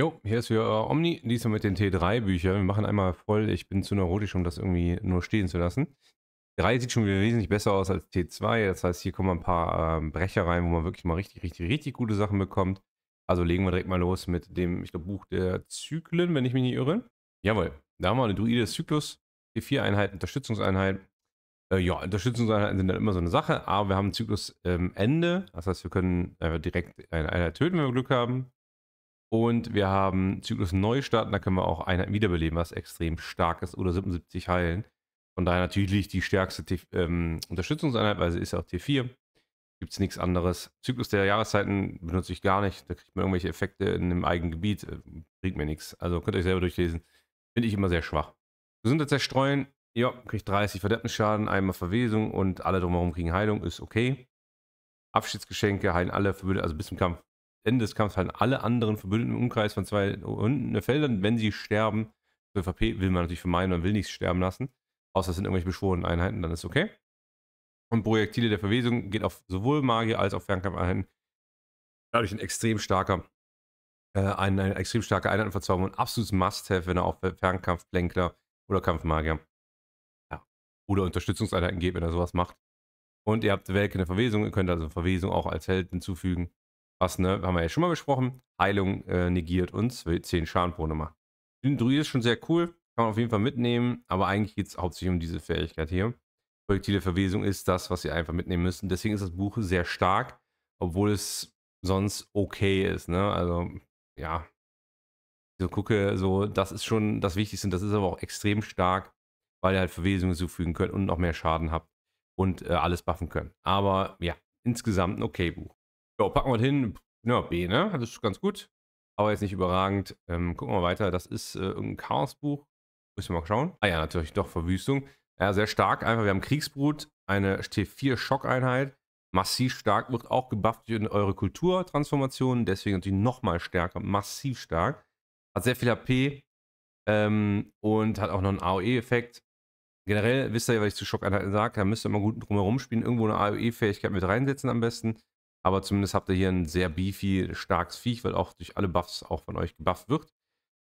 Jo, hier ist wieder äh, Omni, diesmal mit den T3-Büchern. Wir machen einmal voll, ich bin zu neurotisch, um das irgendwie nur stehen zu lassen. 3 sieht schon wieder wesentlich besser aus als T2, das heißt, hier kommen ein paar ähm, Brecher rein, wo man wirklich mal richtig, richtig, richtig gute Sachen bekommt. Also legen wir direkt mal los mit dem, ich glaube, Buch der Zyklen, wenn ich mich nicht irre. Jawohl, da haben wir eine Druide Zyklus, T4-Einheit, Unterstützungseinheit. Äh, ja, Unterstützungseinheiten sind dann immer so eine Sache, aber wir haben Zyklus ähm, Ende, das heißt, wir können einfach direkt eine Einheit töten, wenn wir Glück haben. Und wir haben Zyklus Neustarten, da können wir auch Einheiten wiederbeleben, was extrem stark ist, oder 77 heilen. Von daher natürlich die stärkste T ähm, Unterstützungseinheit, weil sie ist ja auch T4. Gibt es nichts anderes. Zyklus der Jahreszeiten benutze ich gar nicht. Da kriegt man irgendwelche Effekte in dem eigenen Gebiet. Äh, bringt mir nichts. Also könnt ihr euch selber durchlesen. Finde ich immer sehr schwach. Gesundheit zerstreuen. Ja, kriegt 30 verderbten einmal Verwesung und alle drumherum kriegen Heilung. Ist okay. Abschiedsgeschenke heilen alle, also bis zum Kampf Ende des Kampfes halten alle anderen Verbündeten im Umkreis von zwei unten Feldern, wenn sie sterben. Für VP will man natürlich vermeiden, man will nichts sterben lassen. Außer es sind irgendwelche beschworenen Einheiten, dann ist okay. Und Projektile der Verwesung geht auf sowohl Magier als auch Fernkampfeinheiten. Dadurch ein extrem starker, äh, eine, eine extrem starke Einheitenverzauberung. und absolutes Must-Have, wenn er auch Fernkampfplänkler oder Kampfmagier ja. oder Unterstützungseinheiten geht, wenn er sowas macht. Und ihr habt Welke in der Verwesung, ihr könnt also Verwesung auch als Held hinzufügen. Was, ne? Haben wir ja schon mal besprochen. Heilung äh, negiert uns, 10 Schaden pro Nummer. Den Druid ist schon sehr cool. Kann man auf jeden Fall mitnehmen. Aber eigentlich geht es hauptsächlich um diese Fähigkeit hier. Projektile Verwesung ist das, was ihr einfach mitnehmen müsst. Und deswegen ist das Buch sehr stark, obwohl es sonst okay ist. Ne? Also, ja. So gucke, so, das ist schon das Wichtigste. Und das ist aber auch extrem stark, weil ihr halt Verwesungen zufügen könnt und noch mehr Schaden habt und äh, alles buffen könnt. Aber ja, insgesamt ein okay Buch. Jo, packen wir hin. Ja, B, ne? Das ist ganz gut. Aber jetzt nicht überragend. Ähm, gucken wir weiter. Das ist äh, irgendein Chaosbuch. Müssen wir mal schauen. Ah ja, natürlich doch Verwüstung. Ja, sehr stark. Einfach, wir haben Kriegsbrut, eine T4-Schockeinheit. Massiv stark, wird auch gebufft in eure Kulturtransformationen. Deswegen natürlich nochmal stärker. Massiv stark. Hat sehr viel HP. Ähm, und hat auch noch einen AOE-Effekt. Generell wisst ihr ja, was ich zu Schockeinheiten sage, da müsst ihr immer gut drumherum spielen, irgendwo eine AOE-Fähigkeit mit reinsetzen am besten. Aber zumindest habt ihr hier ein sehr beefy, starkes Viech, weil auch durch alle Buffs auch von euch gebufft wird.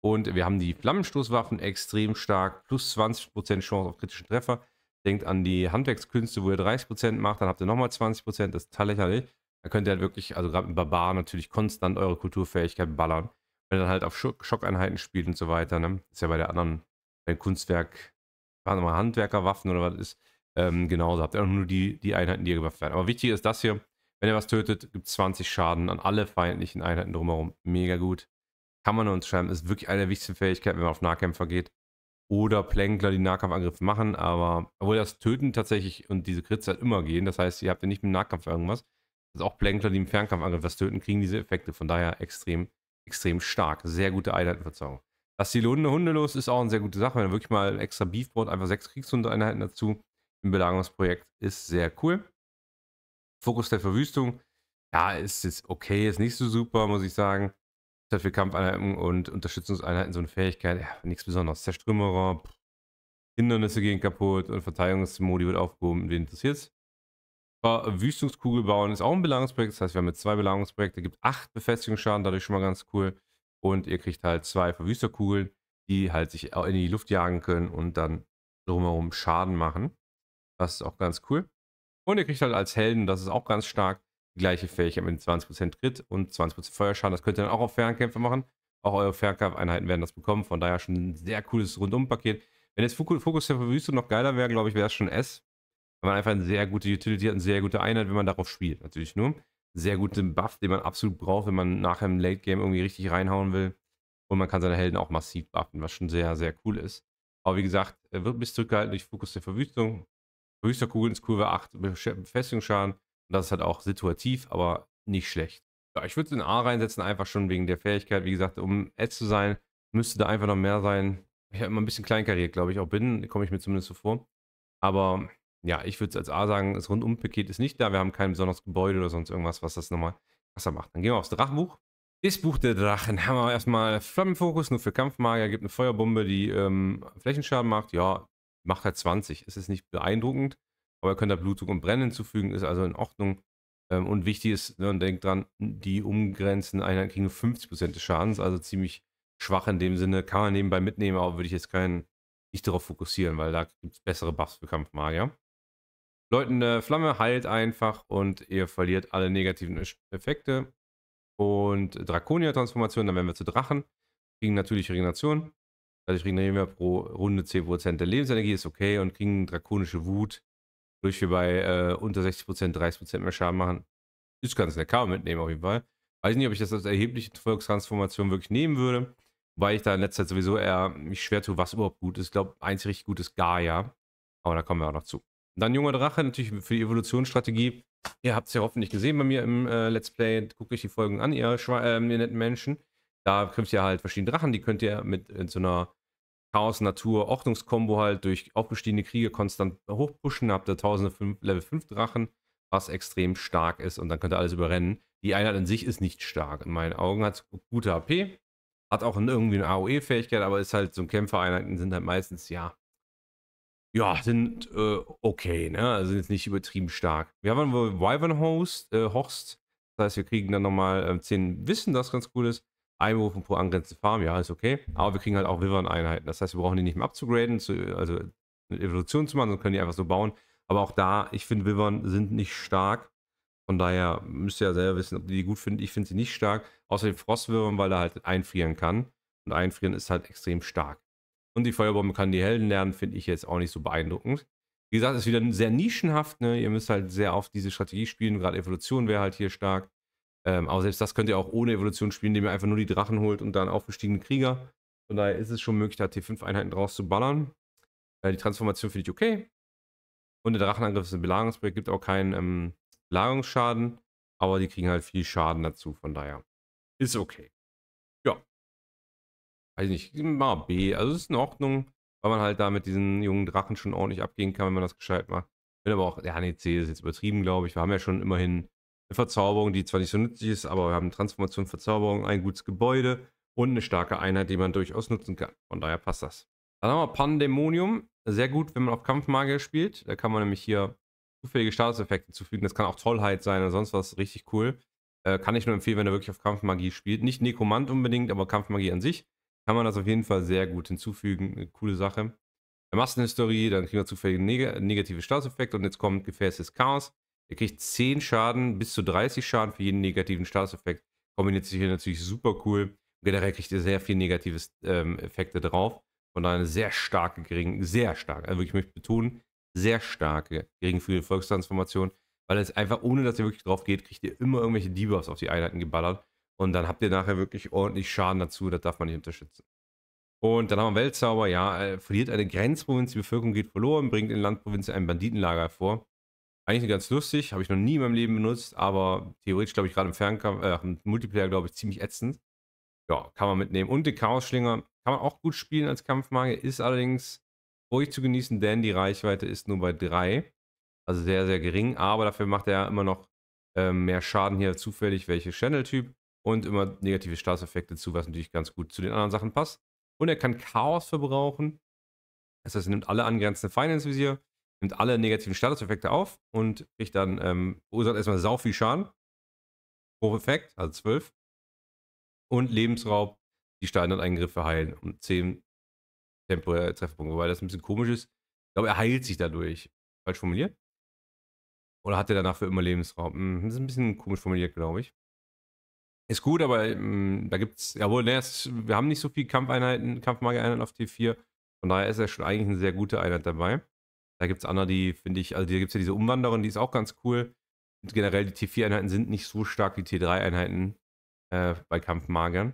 Und wir haben die Flammenstoßwaffen extrem stark, plus 20% Chance auf kritischen Treffer. Denkt an die Handwerkskünste, wo ihr 30% macht, dann habt ihr nochmal 20%, das ist lächerlich. Da könnt ihr halt wirklich, also gerade mit Barbaren natürlich konstant eure Kulturfähigkeit ballern. Wenn ihr dann halt auf Schockeinheiten spielt und so weiter, ne? Ist ja bei der anderen, bei Kunstwerk, waren nochmal Handwerkerwaffen oder was ist. Ähm, genauso habt ihr auch nur die, die Einheiten, die ihr gebufft werden. Aber wichtig ist das hier, wenn ihr was tötet, gibt es 20 Schaden an alle feindlichen Einheiten drumherum. Mega gut. Kann man uns schreiben. Ist wirklich eine der wichtigsten Fähigkeiten, wenn man auf Nahkämpfer geht. Oder Plänkler, die Nahkampfangriffe machen, aber obwohl das Töten tatsächlich und diese Crits halt immer gehen. Das heißt, ihr habt ja nicht mit Nahkampf irgendwas. Also auch Plänkler, die im Fernkampfangriff was töten, kriegen diese Effekte. Von daher extrem, extrem stark. Sehr gute Einheitenverzauberung. Lass die Lunde Hunde los ist auch eine sehr gute Sache. Wenn ihr wirklich mal extra Beef braucht, einfach sechs Kriegshunde-Einheiten dazu im Belagerungsprojekt, ist sehr cool. Fokus der Verwüstung, ja, ist jetzt okay, ist nicht so super, muss ich sagen. Halt für Kampfeinheiten und Unterstützungseinheiten so eine Fähigkeit, ja, nichts Besonderes. Zerstrümmerer, pff, Hindernisse gehen kaputt und Verteidigungsmodi wird aufgehoben, wen interessiert es? Verwüstungskugel bauen ist auch ein Belagerungsprojekt, das heißt, wir haben jetzt zwei Belagerungsprojekte, gibt acht Befestigungsschaden, dadurch schon mal ganz cool. Und ihr kriegt halt zwei Verwüsterkugeln, die halt sich auch in die Luft jagen können und dann drumherum Schaden machen. Das ist auch ganz cool. Und ihr kriegt halt als Helden, das ist auch ganz stark, die gleiche Fähigkeit mit 20% Tritt und 20% Feuerschaden. Das könnt ihr dann auch auf Fernkämpfe machen. Auch eure Fernkampfeinheiten werden das bekommen. Von daher schon ein sehr cooles Rundum-Paket. Wenn jetzt Fokus der Verwüstung noch geiler wäre, glaube ich, wäre es schon S. Weil man einfach eine sehr gute Utility hat, eine sehr gute Einheit, wenn man darauf spielt. Natürlich nur. Sehr guten Buff, den man absolut braucht, wenn man nachher im Late Game irgendwie richtig reinhauen will. Und man kann seine Helden auch massiv buffen, was schon sehr, sehr cool ist. Aber wie gesagt, er wird bis zurückgehalten durch Fokus der Verwüstung höchster Kugel ins Kurve 8 Befestigungsschaden. Und das ist halt auch situativ, aber nicht schlecht. Ja, ich würde es in A reinsetzen, einfach schon wegen der Fähigkeit. Wie gesagt, um S zu sein, müsste da einfach noch mehr sein. Ich habe immer ein bisschen kleinkariert, glaube ich, auch bin. Komme ich mir zumindest so vor. Aber ja, ich würde es als A sagen, das Rundumpaket ist nicht da. Wir haben kein besonderes Gebäude oder sonst irgendwas, was das nochmal krasser macht. Dann gehen wir aufs Drachenbuch. Das Buch der Drachen haben wir erstmal Flammenfokus, nur für Kampfmagier. Gibt eine Feuerbombe, die ähm, Flächenschaden macht. Ja, macht halt 20. Es ist nicht beeindruckend, aber ihr könnt da Blutdruck und Brennen hinzufügen, ist also in Ordnung. Ähm, und wichtig ist, ne, denkt dran, die umgrenzen Einheiten kriegen 50% des Schadens, also ziemlich schwach in dem Sinne. Kann man nebenbei mitnehmen, aber würde ich jetzt keinen, nicht darauf fokussieren, weil da gibt es bessere Buffs für Kampfmagier. Leutende Flamme heilt einfach und ihr verliert alle negativen Effekte. Und Draconia-Transformation, dann werden wir zu Drachen. Kriegen natürlich Regeneration. Dadurch also, regenerieren wir pro Runde 10% der Lebensenergie, ist okay, und kriegen drakonische Wut, durch wir bei äh, unter 60%, 30% mehr Schaden machen. Ist ganz nett, kann man mitnehmen auf jeden Fall. Weiß nicht, ob ich das als erhebliche Volkstransformation wirklich nehmen würde, weil ich da in letzter Zeit sowieso eher mich schwer tue, was überhaupt gut ist. Ich glaube, eins richtig gut ist Gaia, aber da kommen wir auch noch zu. Und dann junger Drache, natürlich für die Evolutionsstrategie. Ihr habt es ja hoffentlich gesehen bei mir im äh, Let's Play. Guckt euch die Folgen an, ihr, Schwe äh, ihr netten Menschen. Da kämpft ihr halt verschiedene Drachen, die könnt ihr mit in äh, so einer Chaos-Natur-Ordnungskombo halt durch aufgestiegene Kriege konstant hochpushen. Da habt ihr tausende Level 5 Drachen, was extrem stark ist und dann könnt ihr alles überrennen. Die Einheit an sich ist nicht stark. In meinen Augen hat gute HP, hat auch irgendwie eine AOE-Fähigkeit, aber ist halt so ein Kämpfer-Einheiten sind halt meistens, ja, ja, sind äh, okay, ne? Also sind jetzt nicht übertrieben stark. Wir haben wohl Wyvern Host, äh, Horst. Das heißt, wir kriegen dann nochmal äh, 10 Wissen, das ganz cool ist. Einberufen pro angrenzende Farm, ja, ist okay. Aber wir kriegen halt auch Wyvern-Einheiten. Das heißt, wir brauchen die nicht mehr abzugraden, zu, also eine Evolution zu machen, sondern können die einfach so bauen. Aber auch da, ich finde, Wyvern sind nicht stark. Von daher müsst ihr ja selber wissen, ob ihr die gut findet. Ich finde sie nicht stark. Außer den Frostwürmern, weil er halt einfrieren kann. Und einfrieren ist halt extrem stark. Und die Feuerbombe kann die Helden lernen, finde ich jetzt auch nicht so beeindruckend. Wie gesagt, ist wieder sehr nischenhaft. Ne? Ihr müsst halt sehr oft diese Strategie spielen. Gerade Evolution wäre halt hier stark. Ähm, aber selbst das könnt ihr auch ohne Evolution spielen, indem ihr einfach nur die Drachen holt und dann aufgestiegene Krieger. Von daher ist es schon möglich, da T5-Einheiten draus zu ballern. Äh, die Transformation finde ich okay. Und der Drachenangriff ist ein Belagerungsprojekt, gibt auch keinen ähm, Belagerungsschaden, aber die kriegen halt viel Schaden dazu, von daher ist okay. Ja. Weiß nicht, mal B, also ist in Ordnung, weil man halt da mit diesen jungen Drachen schon ordentlich abgehen kann, wenn man das gescheit macht. Bin aber auch, ja, nee, C ist jetzt übertrieben, glaube ich. Wir haben ja schon immerhin eine Verzauberung, die zwar nicht so nützlich ist, aber wir haben Transformation, Verzauberung, ein gutes Gebäude und eine starke Einheit, die man durchaus nutzen kann. Von daher passt das. Dann haben wir Pandemonium. Sehr gut, wenn man auf Kampfmagier spielt. Da kann man nämlich hier zufällige Statuseffekte hinzufügen. Das kann auch Tollheit sein oder sonst was. Richtig cool. Äh, kann ich nur empfehlen, wenn er wirklich auf Kampfmagie spielt. Nicht Nekromant unbedingt, aber Kampfmagie an sich kann man das auf jeden Fall sehr gut hinzufügen. Eine coole Sache. Massenhistorie, dann kriegen wir zufällige neg negative Statuseffekte und jetzt kommt Gefäß des Chaos. Ihr kriegt 10 Schaden, bis zu 30 Schaden für jeden negativen Statuseffekt. Kombiniert sich hier natürlich super cool. Generell kriegt ihr sehr viel negative ähm, Effekte drauf. Von daher eine sehr starke, gering, sehr starke, also ich möchte betonen, sehr starke geringfügige Volkstransformation, weil es einfach, ohne dass ihr wirklich drauf geht, kriegt ihr immer irgendwelche Debuffs auf die Einheiten geballert. Und dann habt ihr nachher wirklich ordentlich Schaden dazu, das darf man nicht unterstützen. Und dann haben wir Weltzauber, ja, äh, verliert eine Grenzprovinz, die Bevölkerung geht verloren, bringt in Landprovinz ein Banditenlager hervor. Eigentlich ganz lustig, habe ich noch nie in meinem Leben benutzt, aber theoretisch glaube ich gerade im Fernkampf, äh, im Multiplayer glaube ich ziemlich ätzend. Ja, kann man mitnehmen. Und den Chaos-Schlinger kann man auch gut spielen als Kampfmagier, ist allerdings ruhig zu genießen, denn die Reichweite ist nur bei 3. Also sehr, sehr gering, aber dafür macht er ja immer noch äh, mehr Schaden hier zufällig, welche Channel-Typ und immer negative Staatseffekte zu, was natürlich ganz gut zu den anderen Sachen passt. Und er kann Chaos verbrauchen. Das heißt, er nimmt alle angrenzenden Feinde ins Visier nimmt alle negativen Statuseffekte auf und kriegt dann, ähm, verursacht erstmal sau viel Schaden. Pro Effekt, also 12. Und Lebensraub, die Standardeingriffe heilen um 10 temporäre Trefferpunkte, Wobei das ein bisschen komisch ist. Ich glaube, er heilt sich dadurch. Falsch formuliert? Oder hat er danach für immer Lebensraum? Hm, das ist ein bisschen komisch formuliert, glaube ich. Ist gut, aber hm, da gibt's, jawohl, ne, es, wir haben nicht so viele Kampfeinheiten, Kampfmagereinheiten auf T4. Von daher ist er schon eigentlich eine sehr gute Einheit dabei. Da gibt es andere, die finde ich, also da gibt es ja diese Umwanderung, die ist auch ganz cool. Und generell die T4-Einheiten sind nicht so stark wie T3-Einheiten äh, bei Kampfmagern.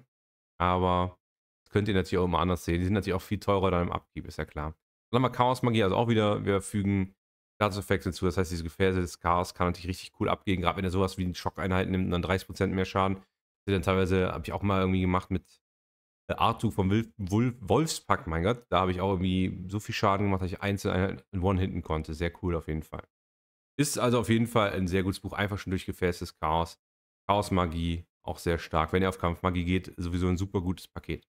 Aber das könnt ihr natürlich auch immer anders sehen. Die sind natürlich auch viel teurer dann im Abgib, ist ja klar. Dann haben wir Chaos-Magie, also auch wieder, wir fügen Staatseffekte hinzu. Das heißt, diese Gefäße des Chaos kann natürlich richtig cool abgehen. Gerade wenn er sowas wie einen Schock-Einheit nimmt und dann 30% mehr Schaden. Das dann teilweise, habe ich auch mal irgendwie gemacht mit äh, Artu vom Wolfspack, mein Gott, da habe ich auch irgendwie so viel Schaden gemacht, dass ich einzeln einen One-Hitten konnte. Sehr cool auf jeden Fall. Ist also auf jeden Fall ein sehr gutes Buch, einfach schon durchgefäßtes Chaos. Chaos-Magie, auch sehr stark. Wenn ihr auf Kampfmagie geht, sowieso ein super gutes Paket.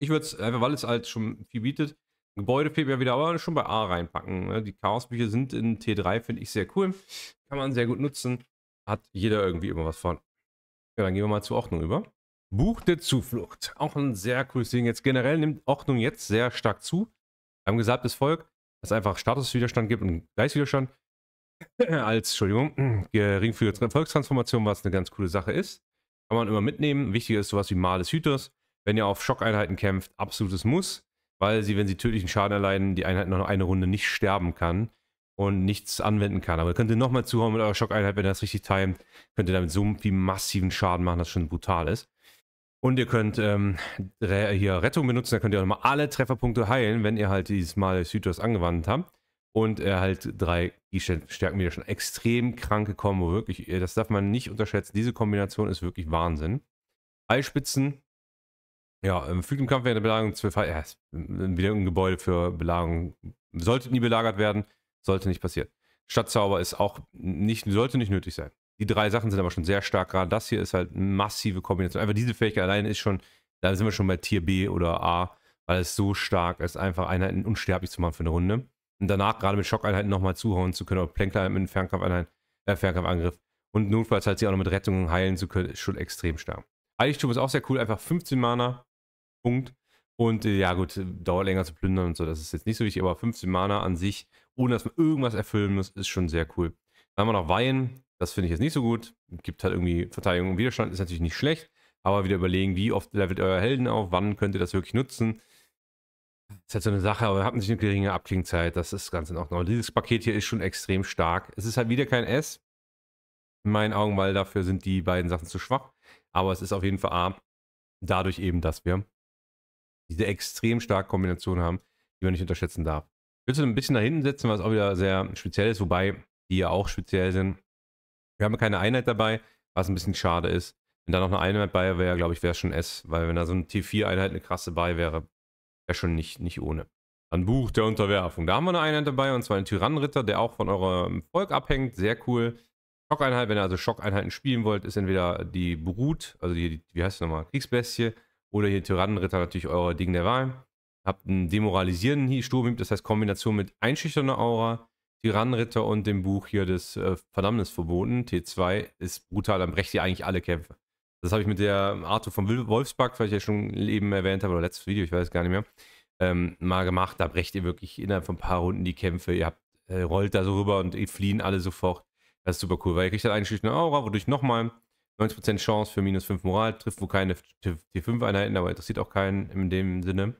Ich würde es, einfach äh, weil es halt schon viel bietet, Gebäude ja wieder aber schon bei A reinpacken. Ne? Die Chaos-Bücher sind in T3, finde ich sehr cool. Kann man sehr gut nutzen. Hat jeder irgendwie immer was von. Ja, dann gehen wir mal zur Ordnung über. Buch der Zuflucht. Auch ein sehr cooles Ding. Jetzt generell nimmt Ordnung jetzt sehr stark zu. Wir haben gesagt, das Volk, dass es einfach Statuswiderstand gibt und Geistwiderstand. Als, Entschuldigung, geringfügige Volkstransformation, was eine ganz coole Sache ist. Kann man immer mitnehmen. Wichtiger ist sowas wie Mal des Hüters. Wenn ihr auf Schockeinheiten kämpft, absolutes Muss, weil sie, wenn sie tödlichen Schaden erleiden, die Einheit noch eine Runde nicht sterben kann und nichts anwenden kann. Aber könnt ihr nochmal zuhauen mit eurer Schockeinheit, wenn ihr das richtig timet, könnt ihr damit so viel massiven Schaden machen, dass schon brutal ist. Und ihr könnt ähm, hier Rettung benutzen, da könnt ihr auch nochmal alle Trefferpunkte heilen, wenn ihr halt dieses Mal Südhaus angewandt habt. Und er halt drei G-Stärken wieder schon. Extrem kranke Kombo, wirklich. Äh, das darf man nicht unterschätzen. Diese Kombination ist wirklich Wahnsinn. Eispitzen. Ja, ähm, fügt im Kampf während der Belagerung zwölf. Ja, ist wieder ein Gebäude für Belagerung. Sollte nie belagert werden, sollte nicht passieren. Stadtzauber ist auch nicht, sollte nicht nötig sein. Die drei Sachen sind aber schon sehr stark. Gerade das hier ist halt eine massive Kombination. Einfach diese Fähigkeit allein ist schon, da sind wir schon bei Tier B oder A, weil es so stark ist, einfach Einheiten unsterblich zu machen für eine Runde. Und danach gerade mit Schockeinheiten nochmal zuhauen zu können, oder Plänkler mit einem Fernkampfeinheit, äh, Fernkampfangriff. Und notfalls halt sie auch noch mit Rettungen heilen zu können, ist schon extrem stark. Heiligtum ist auch sehr cool, einfach 15 Mana, Punkt. Und äh, ja gut, dauert länger zu plündern und so, das ist jetzt nicht so wichtig, aber 15 Mana an sich, ohne dass man irgendwas erfüllen muss, ist schon sehr cool. Dann haben wir noch Weihen, das finde ich jetzt nicht so gut. Gibt halt irgendwie Verteidigung und Widerstand, ist natürlich nicht schlecht. Aber wieder überlegen, wie oft levelt euer Helden auf, wann könnt ihr das wirklich nutzen. ist halt so eine Sache, aber ihr habt nicht eine geringe Abklingzeit, das ist ganz in Ordnung. dieses Paket hier ist schon extrem stark. Es ist halt wieder kein S. In meinen Augen, weil dafür sind die beiden Sachen zu schwach. Aber es ist auf jeden Fall A. Dadurch eben, dass wir diese extrem starke Kombination haben, die man nicht unterschätzen darf. Ich würde es ein bisschen nach hinten setzen, was auch wieder sehr speziell ist, wobei die ja auch speziell sind. Wir haben keine Einheit dabei, was ein bisschen schade ist. Wenn da noch eine Einheit bei wäre, glaube ich, wäre es schon S, weil wenn da so eine T4-Einheit eine krasse bei wäre, wäre schon nicht, nicht ohne. Dann Buch der Unterwerfung. Da haben wir eine Einheit dabei und zwar einen Tyrannenritter, der auch von eurem Volk abhängt. Sehr cool. Schockeinheit, wenn ihr also Schockeinheiten spielen wollt, ist entweder die Brut, also die, wie heißt es nochmal, Kriegsbestie, oder hier Tyrannenritter natürlich euer Ding der Wahl. Habt einen demoralisierenden Sturm, das heißt Kombination mit einschüchternder Aura, Tyrannenritter und dem Buch hier des äh, Verdammnis verboten, T2, ist brutal. Dann brecht ihr eigentlich alle Kämpfe. Das habe ich mit der Arthur von Wolfsback, weil ich ja schon eben erwähnt habe, oder letztes Video, ich weiß gar nicht mehr, ähm, mal gemacht. Da brecht ihr wirklich innerhalb von ein paar Runden die Kämpfe. Ihr habt, äh, rollt da so rüber und ihr fliehen alle sofort. Das ist super cool, weil ihr kriegt dann eigentlich eine Aura, wodurch nochmal 90% Chance für minus 5 Moral trifft, wo keine T5-Einheiten, aber interessiert auch keinen in dem Sinne.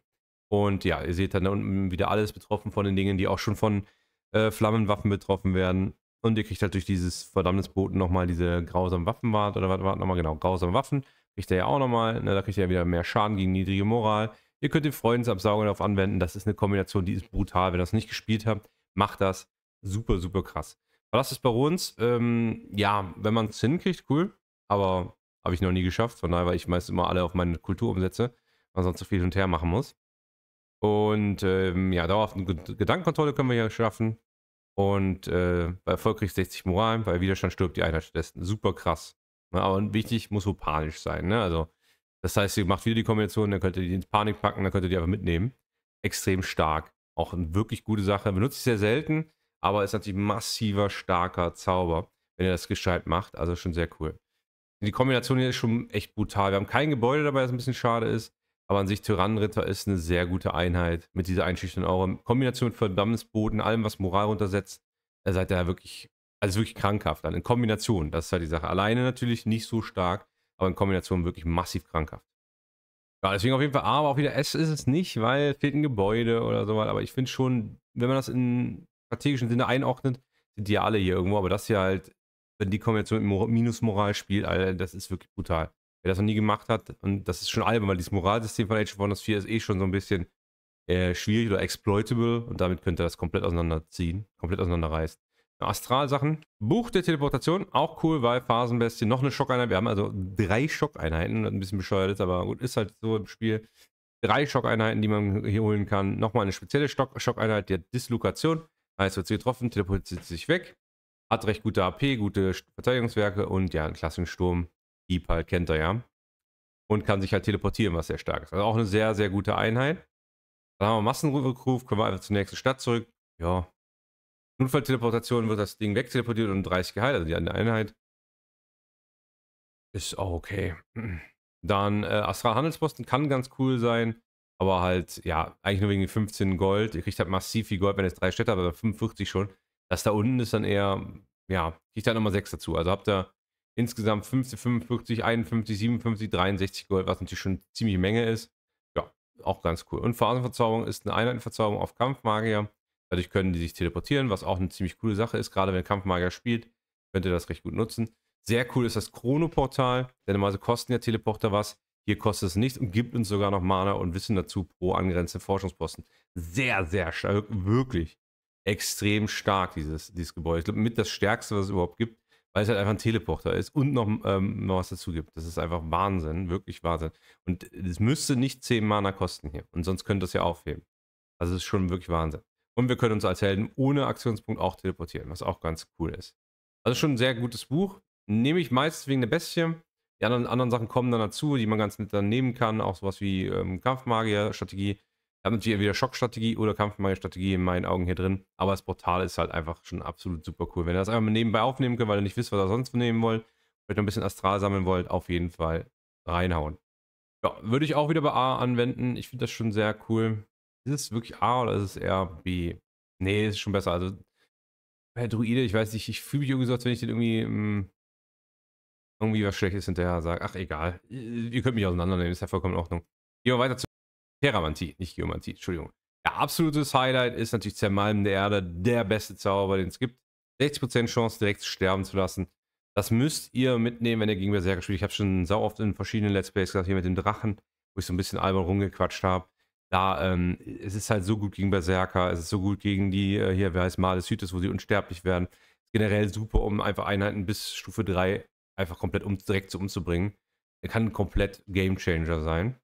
Und ja, ihr seht dann da unten wieder alles betroffen von den Dingen, die auch schon von äh, Flammenwaffen betroffen werden. Und ihr kriegt halt durch dieses verdammtes Boten nochmal diese grausamen Waffenwart oder was war nochmal genau, grausame Waffen. Kriegt ihr ja auch nochmal, ne, da kriegt ihr ja wieder mehr Schaden gegen niedrige Moral. Ihr könnt den Freundesabsauger darauf anwenden. Das ist eine Kombination, die ist brutal. Wenn ihr das nicht gespielt habt, macht das super, super krass. Palast des Barons, ähm, ja, wenn man es hinkriegt, cool. Aber habe ich noch nie geschafft. Von daher, weil ich meist immer alle auf meine Kultur umsetze, weil sonst so viel hin und her machen muss. Und ähm, ja, eine Gedankenkontrolle können wir ja schaffen. Und äh, bei erfolgreich 60 Moral, bei Widerstand stirbt die Einheit stattdessen. Super krass. Ja, ne? aber wichtig muss so panisch sein. Ne? Also, das heißt, ihr macht wieder die Kombination, dann könnt ihr die ins Panik packen, dann könnt ihr die einfach mitnehmen. Extrem stark. Auch eine wirklich gute Sache. Benutzt ich sehr selten, aber ist natürlich massiver, starker Zauber, wenn ihr das gescheit macht. Also schon sehr cool. Die Kombination hier ist schon echt brutal. Wir haben kein Gebäude dabei, das ein bisschen schade ist. Aber an sich Tyrannenritter ist eine sehr gute Einheit mit dieser einschüchternden Aura. Kombination mit Verdammnisboten, allem was Moral runtersetzt, da seid ihr wirklich, also wirklich krankhaft dann. In Kombination, das ist halt die Sache. Alleine natürlich nicht so stark, aber in Kombination wirklich massiv krankhaft. Ja, deswegen auf jeden Fall A, aber auch wieder S ist es nicht, weil fehlt ein Gebäude oder so weiter. Aber ich finde schon, wenn man das in strategischen Sinne einordnet, sind die ja alle hier irgendwo. Aber das hier halt, wenn die Kombination mit Minusmoral spielt, das ist wirklich brutal. Wer das noch nie gemacht hat, und das ist schon albern, weil dieses Moralsystem von Age of Wonders 4 ist eh schon so ein bisschen äh, schwierig oder exploitable und damit könnte das komplett auseinanderziehen, komplett auseinanderreißen. Astralsachen. Buch der Teleportation, auch cool, weil Phasenbestie noch eine Schockeinheit. Wir haben also drei Schockeinheiten, ein bisschen bescheuert ist, aber gut, ist halt so im Spiel. Drei Schockeinheiten, die man hier holen kann. Nochmal eine spezielle Stock Schockeinheit, der Dislokation. Heißt, wird sie getroffen, teleportiert sich weg. Hat recht gute AP, gute Verteidigungswerke und ja, einen klassischen Sturm. Dieb halt, kennt er ja. Und kann sich halt teleportieren, was sehr stark ist. Also auch eine sehr, sehr gute Einheit. Dann haben wir Massenrückruf, können wir einfach zur nächsten Stadt zurück. Ja. Notfallteleportation wird das Ding wegteleportiert und 30 geheilt, also die eine Einheit. Ist auch okay. Dann äh, Astral Handelsposten kann ganz cool sein, aber halt, ja, eigentlich nur wegen 15 Gold. Ihr kriegt halt massiv viel Gold, wenn es drei Städte habt, aber 45 schon. Das da unten ist dann eher, ja, kriegt halt nochmal 6 dazu. Also habt ihr insgesamt 50, 55, 51, 57, 63 Gold, was natürlich schon eine ziemliche Menge ist. Ja, auch ganz cool. Und Phasenverzauberung ist eine Einheitenverzauberung auf Kampfmagier. Dadurch können die sich teleportieren, was auch eine ziemlich coole Sache ist. Gerade wenn Kampfmagier spielt, könnt ihr das recht gut nutzen. Sehr cool ist das Chrono-Portal, denn normalerweise kosten ja Teleporter was. Hier kostet es nichts und gibt uns sogar noch Mana und Wissen dazu pro angrenzende Forschungsposten. Sehr, sehr stark, wirklich extrem stark, dieses, dieses Gebäude. Ich glaube, mit das Stärkste, was es überhaupt gibt weil es halt einfach ein Teleporter ist und noch, ähm, noch was dazu gibt. Das ist einfach Wahnsinn, wirklich Wahnsinn. Und es müsste nicht 10 Mana kosten hier. Und sonst könnte das ja aufheben. Also es ist schon wirklich Wahnsinn. Und wir können uns als Helden ohne Aktionspunkt auch teleportieren, was auch ganz cool ist. Also schon ein sehr gutes Buch. Nehme ich meistens wegen der Bestie. Die anderen, anderen Sachen kommen dann dazu, die man ganz nett dann nehmen kann. Auch sowas wie ähm, Kampfmagier, Strategie. Hat natürlich entweder Schockstrategie oder Kampfmagie-Strategie in meinen Augen hier drin. Aber das Portal ist halt einfach schon absolut super cool. Wenn ihr das einfach mal nebenbei aufnehmen könnt, weil ihr nicht wisst, was ihr sonst nehmen wollt, vielleicht noch ein bisschen Astral sammeln wollt, auf jeden Fall reinhauen. Ja, würde ich auch wieder bei A anwenden. Ich finde das schon sehr cool. Ist es wirklich A oder ist es eher B? Nee, ist schon besser. Also, Herr Druide, ich weiß nicht, ich fühle mich irgendwie so, als wenn ich den irgendwie hm, irgendwie was Schlechtes hinterher sage. Ach, egal. Ihr könnt mich auseinandernehmen, ist ja vollkommen in Ordnung. Gehen wir weiter zu Teramantie, nicht Geomantie, Entschuldigung. Ja, absolutes Highlight ist natürlich Zermalmende Erde, der beste Zauber, den es gibt. 60% Chance, direkt sterben zu lassen. Das müsst ihr mitnehmen, wenn ihr gegen Berserker spielt. Ich habe schon sau oft in verschiedenen Let's Plays gesagt, hier mit dem Drachen, wo ich so ein bisschen albern rumgequatscht habe. Da, ähm, es ist halt so gut gegen Berserker, es ist so gut gegen die, äh, hier, wer heißt Males Hütes, wo sie unsterblich werden. Generell super, um einfach Einheiten bis Stufe 3 einfach komplett um, direkt so umzubringen. Er kann ein komplett Gamechanger sein.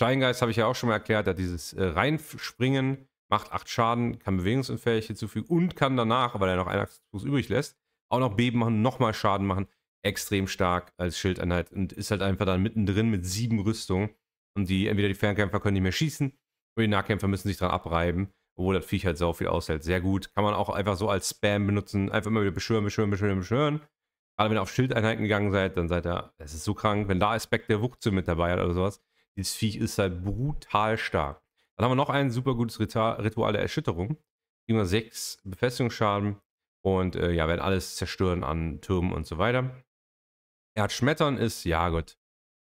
Steingeist habe ich ja auch schon mal erklärt, da dieses äh, Reinspringen macht 8 Schaden, kann Bewegungsunfähigkeit hinzufügen und kann danach, weil er noch einen Fuß übrig lässt, auch noch Beben machen, nochmal Schaden machen. Extrem stark als Schildeinheit und ist halt einfach dann mittendrin mit sieben Rüstungen. Und die, entweder die Fernkämpfer können nicht mehr schießen oder die Nahkämpfer müssen sich dran abreiben, obwohl das Viech halt so viel aushält. Sehr gut. Kann man auch einfach so als Spam benutzen. Einfach immer wieder beschwören, beschwören, beschwören, beschwören. Gerade wenn ihr auf Schildeinheiten gegangen seid, dann seid ihr, das ist so krank. Wenn da Aspekt der Wuchze mit dabei hat oder sowas, das Viech ist halt brutal stark. Dann haben wir noch ein super gutes Ritual, der Erschütterung. Immer sechs Befestigungsschaden und äh, ja, werden alles zerstören an Türmen und so weiter. Er hat Schmettern ist, ja gut.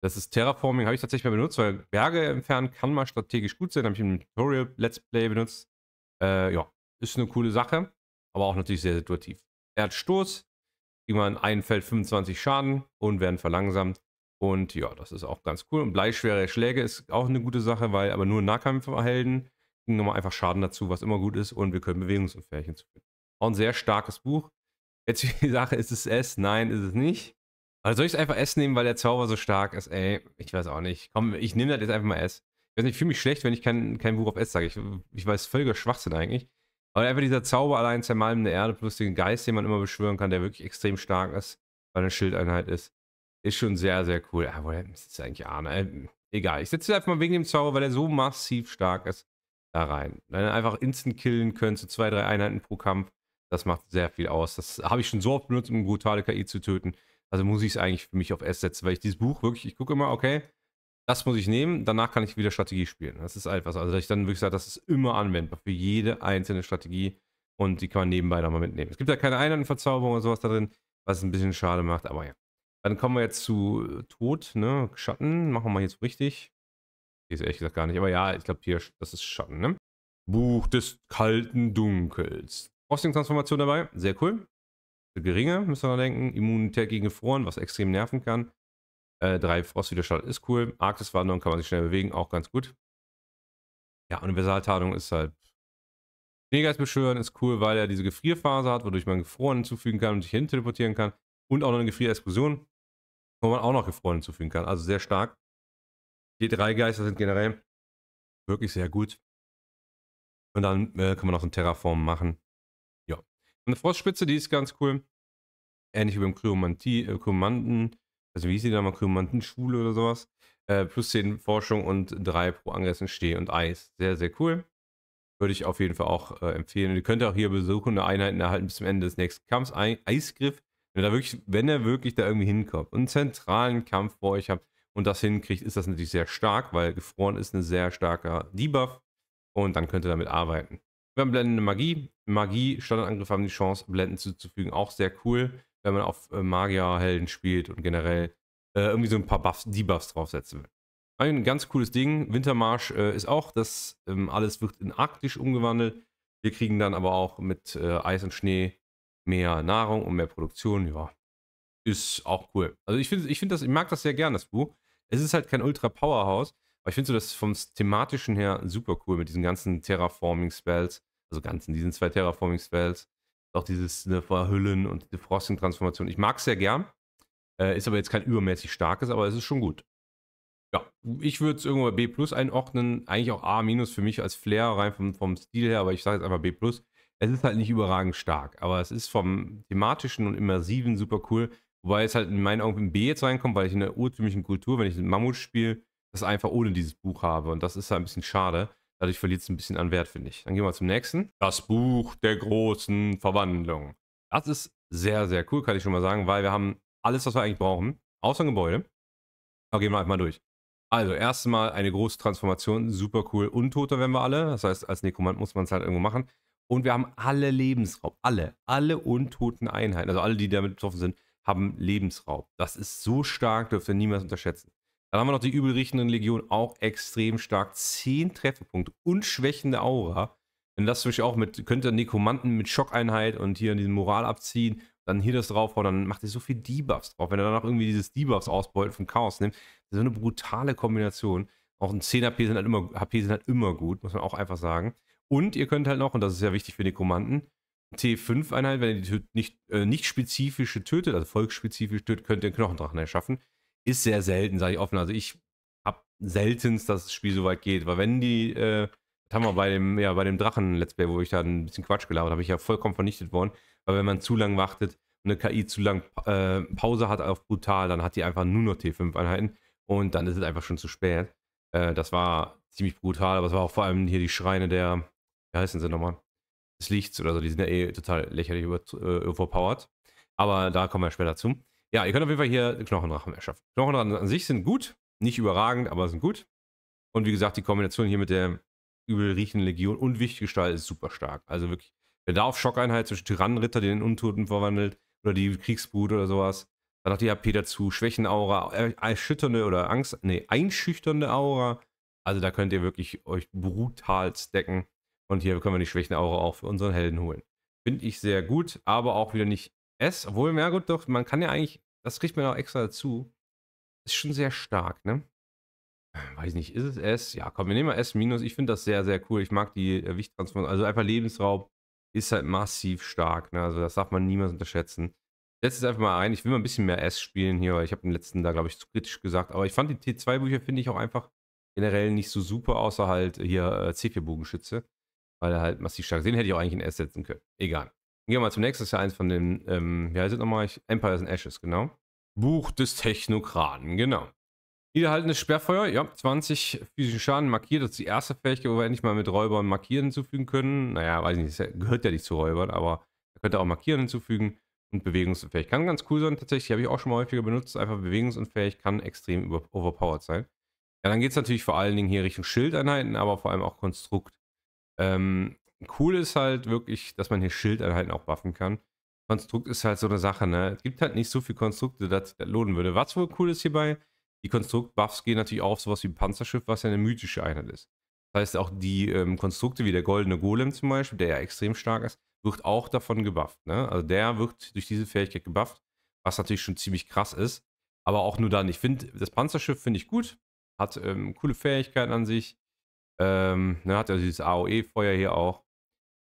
Das ist Terraforming, habe ich tatsächlich mal benutzt, weil Berge entfernen kann mal strategisch gut sein. Habe ich im Tutorial Let's Play benutzt. Äh, ja, ist eine coole Sache, aber auch natürlich sehr situativ. Er hat Stoß, immer in einem Feld 25 Schaden und werden verlangsamt. Und ja, das ist auch ganz cool. Und bleischwere Schläge ist auch eine gute Sache, weil aber nur Nahkampfhelden kriegen nochmal einfach Schaden dazu, was immer gut ist. Und wir können Bewegungsunfähig hinzufügen. Auch ein sehr starkes Buch. Jetzt die Sache, ist es S? Nein, ist es nicht. Also soll ich es einfach S nehmen, weil der Zauber so stark ist? Ey, ich weiß auch nicht. Komm, ich nehme das jetzt einfach mal S. Ich weiß nicht, ich fühle mich schlecht, wenn ich kein, kein Buch auf S sage. Ich, ich weiß, völliger Schwachsinn eigentlich. Aber einfach dieser Zauber allein zermalmende Erde plus den Geist, den man immer beschwören kann, der wirklich extrem stark ist, weil eine Schildeinheit ist. Ist schon sehr, sehr cool. Aber ah, ist das eigentlich Arne? Ähm, egal. Ich setze einfach mal wegen dem Zauber, weil er so massiv stark ist, da rein. Dann einfach instant killen können, so zwei, drei Einheiten pro Kampf. Das macht sehr viel aus. Das habe ich schon so oft benutzt, um brutale KI zu töten. Also muss ich es eigentlich für mich auf S setzen, weil ich dieses Buch wirklich, ich gucke immer, okay, das muss ich nehmen, danach kann ich wieder Strategie spielen. Das ist einfach so. Also, dass ich dann wirklich sage, das ist immer anwendbar für jede einzelne Strategie und die kann man nebenbei nochmal mitnehmen. Es gibt da keine Einheitenverzauberung oder sowas da drin, was es ein bisschen schade macht, aber ja. Dann kommen wir jetzt zu äh, Tod, ne? Schatten. Machen wir mal jetzt richtig. Ist ehrlich gesagt gar nicht. Aber ja, ich glaube hier, das ist Schatten, ne? Buch des kalten Dunkels. Frosting-Transformation dabei. Sehr cool. Geringe, müssen wir denken. Immunität gegen Gefroren, was extrem nerven kann. Äh, drei Frostwiderstand ist cool. Arktiswanderung kann man sich schnell bewegen, auch ganz gut. Ja, Universaltarnung ist halt. Schneegeistbeschwören ist cool, weil er diese Gefrierphase hat, wodurch man Gefroren hinzufügen kann und sich hin teleportieren kann. Und auch noch eine Gefrierexplosion wo man auch noch Gefreunde hinzufügen kann. Also sehr stark. Die drei Geister sind generell wirklich sehr gut. Und dann äh, kann man auch einen Terraform machen. Ja. Eine Frostspitze, die ist ganz cool. Ähnlich wie beim Kryomantie, äh, also wie hieß die da mal, Kryomantenschule oder sowas. Äh, plus 10 Forschung und 3 pro Angriff in Steh und Eis. Sehr, sehr cool. Würde ich auf jeden Fall auch äh, empfehlen. Und ihr könnt auch hier besuchende Einheiten erhalten bis zum Ende des nächsten Kampfs. Eisgriff wenn er wirklich, wenn er wirklich da irgendwie hinkommt und einen zentralen Kampf vor euch habt und das hinkriegt, ist das natürlich sehr stark, weil gefroren ist ein sehr starker Debuff und dann könnt ihr damit arbeiten. Wir haben blendende Magie. Magie, Standardangriff haben die Chance, Blenden zuzufügen. Auch sehr cool, wenn man auf äh, Magierhelden spielt und generell äh, irgendwie so ein paar Buffs, Debuffs draufsetzen will. Ein ganz cooles Ding. Wintermarsch äh, ist auch, das ähm, alles wird in arktisch umgewandelt. Wir kriegen dann aber auch mit äh, Eis und Schnee mehr Nahrung und mehr Produktion, ja. Ist auch cool. Also ich finde ich find das, ich mag das sehr gern, das Buch. Es ist halt kein Ultra-Powerhouse, aber ich finde so das vom thematischen her super cool mit diesen ganzen Terraforming-Spells. Also ganzen, diesen zwei Terraforming-Spells. Auch dieses ne, Verhüllen und die Frosting-Transformation. Ich mag es sehr gern. Äh, ist aber jetzt kein übermäßig starkes, aber es ist schon gut. Ja, ich würde es irgendwo bei B einordnen. Eigentlich auch A für mich als Flair rein vom, vom Stil her, aber ich sage jetzt einfach B es ist halt nicht überragend stark, aber es ist vom thematischen und immersiven super cool. Wobei es halt in meinen Augen im B jetzt reinkommt, weil ich in der urtümlichen Kultur, wenn ich ein Mammut spiele, das einfach ohne dieses Buch habe. Und das ist halt ein bisschen schade. Dadurch verliert es ein bisschen an Wert, finde ich. Dann gehen wir zum nächsten. Das Buch der großen Verwandlung. Das ist sehr, sehr cool, kann ich schon mal sagen, weil wir haben alles, was wir eigentlich brauchen, außer ein Gebäude. Aber gehen wir einfach mal durch. Also, erstmal eine große Transformation, super cool. Untote werden wir alle. Das heißt, als Nekromant muss man es halt irgendwo machen. Und wir haben alle Lebensraub. Alle. Alle untoten Einheiten, also alle, die damit betroffen sind, haben Lebensraub. Das ist so stark, dürft ihr niemals unterschätzen. Dann haben wir noch die übelriechenden Legion, auch extrem stark. Zehn Trefferpunkte und schwächende Aura. Dann lasst euch auch mit, könnt ihr Nekromanten mit Schockeinheit und hier in diesen Moral abziehen, dann hier das draufhauen, dann macht ihr so viel Debuffs drauf. Wenn ihr danach irgendwie dieses Debuffs ausbeuten vom Chaos nimmt, das ist so eine brutale Kombination. Auch ein 10 HP sind halt immer, HP sind halt immer gut, muss man auch einfach sagen. Und ihr könnt halt noch, und das ist ja wichtig für Nekromanten, T5-Einheit, wenn ihr die nicht, äh, nicht spezifische tötet, also volksspezifisch tötet, könnt ihr einen Knochendrachen erschaffen. Ist sehr selten, sage ich offen. Also ich hab selten, dass das Spiel so weit geht, weil wenn die, äh, das haben wir bei dem, ja, bei dem Drachen-Let's Play, wo ich da ein bisschen Quatsch gelabert habe, ich ja vollkommen vernichtet worden. Weil wenn man zu lang wartet, und eine KI zu lang äh, Pause hat auf brutal, dann hat die einfach nur noch T5-Einheiten und dann ist es einfach schon zu spät. Äh, das war ziemlich brutal, aber es war auch vor allem hier die Schreine der, wie heißen sie nochmal? Das Licht oder so, die sind ja eh total lächerlich über, äh, overpowered. Aber da kommen wir später zu. Ja, ihr könnt auf jeden Fall hier Knochenrachen erschaffen. Knochenrachen an sich sind gut, nicht überragend, aber sind gut. Und wie gesagt, die Kombination hier mit der übel riechenden Legion und Wichtgestalt ist super stark. Also wirklich, wer da auf Schockeinheit zwischen Tyrannenritter, den in Untoten verwandelt, oder die Kriegsbrut oder sowas, dann noch die HP dazu, Schwächenaura, äh, erschütternde oder Angst, nee, einschüchternde Aura. Also da könnt ihr wirklich euch brutal stacken. Und hier können wir die schwächen auch für unseren Helden holen. Finde ich sehr gut, aber auch wieder nicht S. Obwohl, ja gut, doch, man kann ja eigentlich, das kriegt man auch extra dazu. Ist schon sehr stark, ne? Weiß nicht, ist es S? Ja, komm, wir nehmen mal S-. minus. Ich finde das sehr, sehr cool. Ich mag die äh, Wichttransformation. Also einfach Lebensraub ist halt massiv stark, ne? Also das darf man niemals unterschätzen. Setz es einfach mal ein. Ich will mal ein bisschen mehr S spielen hier, weil ich habe den letzten da, glaube ich, zu kritisch gesagt. Aber ich fand die T2-Bücher, finde ich auch einfach generell nicht so super, außer halt hier äh, C4-Bogenschütze weil er halt massiv stark ist. Den hätte ich auch eigentlich in S setzen können. Egal. Gehen wir mal zum nächsten. Das ist ja eins von den, ähm, wie heißt es nochmal? Empires and Ashes, genau. Buch des Technokraten, genau. Niederhaltendes Sperrfeuer, ja, 20 physischen Schaden markiert. Das ist die erste Fähigkeit, wo wir endlich mal mit Räubern markieren hinzufügen können. Naja, weiß nicht, das gehört ja nicht zu Räubern, aber er könnte auch markieren hinzufügen und bewegungsunfähig. Kann ganz cool sein, tatsächlich, habe ich auch schon mal häufiger benutzt. Einfach bewegungsunfähig, kann extrem über overpowered sein. Ja, dann geht es natürlich vor allen Dingen hier Richtung Schildeinheiten, aber vor allem auch Konstrukt. Ähm, cool ist halt wirklich, dass man hier Schildeinheiten auch buffen kann. Konstrukt ist halt so eine Sache, ne? Es gibt halt nicht so viele Konstrukte, dass das lohnen würde. Was wohl cool ist hierbei, die Konstrukt-Buffs gehen natürlich auch auf sowas wie ein Panzerschiff, was ja eine mythische Einheit ist. Das heißt, auch die ähm, Konstrukte wie der Goldene Golem zum Beispiel, der ja extrem stark ist, wird auch davon gebufft. Ne? Also der wird durch diese Fähigkeit gebufft, was natürlich schon ziemlich krass ist. Aber auch nur dann. Ich finde, das Panzerschiff finde ich gut, hat ähm, coole Fähigkeiten an sich. Ähm, ne, hat ja dieses AOE-Feuer hier auch.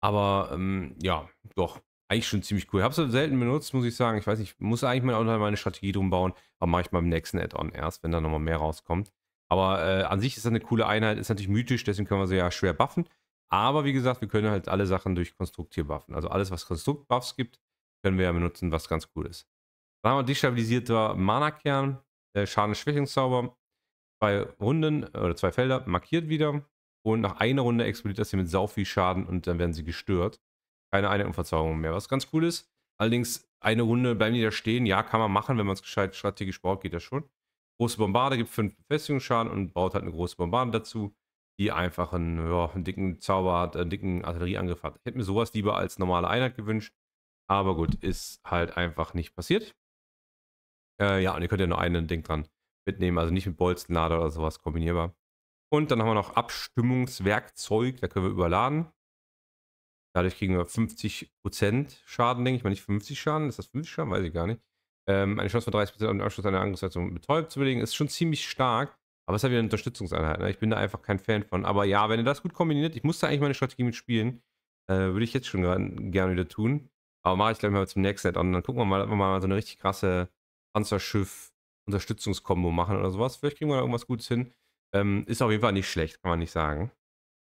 Aber ähm, ja, doch, eigentlich schon ziemlich cool. Habe es halt selten benutzt, muss ich sagen. Ich weiß nicht, ich muss eigentlich mal auch meine Strategie drum bauen, aber mache ich mal im nächsten Add-on erst, wenn da nochmal mehr rauskommt. Aber äh, an sich ist das eine coole Einheit, ist natürlich mythisch, deswegen können wir sie ja schwer buffen. Aber wie gesagt, wir können halt alle Sachen durch Konstrukt hier buffen. Also alles, was Konstrukt-Buffs gibt, können wir ja benutzen, was ganz cool ist. Dann haben wir destabilisierter Mana-Kern, äh, Schadenschwächungszauber, zwei Runden oder zwei Felder markiert wieder. Und nach einer Runde explodiert das hier mit sau viel Schaden und dann werden sie gestört. Keine Einheitenverzauberung mehr, was ganz cool ist. Allerdings eine Runde bleiben die da stehen. Ja, kann man machen, wenn man es gescheit strategisch baut, geht das schon. Große Bombarde gibt fünf Befestigungsschaden und baut halt eine große Bombarde dazu, die einfach einen, ja, einen dicken Zauber hat, einen dicken Artillerieangriff hat. Ich hätte mir sowas lieber als normale Einheit gewünscht. Aber gut, ist halt einfach nicht passiert. Äh, ja, und ihr könnt ja nur einen, denkt dran, mitnehmen, also nicht mit Bolzenlader oder sowas kombinierbar. Und dann haben wir noch Abstimmungswerkzeug, da können wir überladen. Dadurch kriegen wir 50% Schaden, denke ich mal, nicht 50 Schaden, ist das 50 Schaden? Weiß ich gar nicht. Ähm, eine Chance von 30% und Anschluss einer Angriffsleistung betäubt zu belegen, ist schon ziemlich stark. Aber es hat wieder eine Unterstützungseinheit. Ne? Ich bin da einfach kein Fan von. Aber ja, wenn ihr das gut kombiniert, ich muss da eigentlich meine Strategie mitspielen. Äh, würde ich jetzt schon gerne wieder tun. Aber mache ich gleich mal zum nächsten Set an. Dann gucken wir mal, ob wir mal so eine richtig krasse Panzerschiff Unterstützungskombo machen oder sowas. Vielleicht kriegen wir da irgendwas Gutes hin. Ähm, ist auf jeden Fall nicht schlecht, kann man nicht sagen.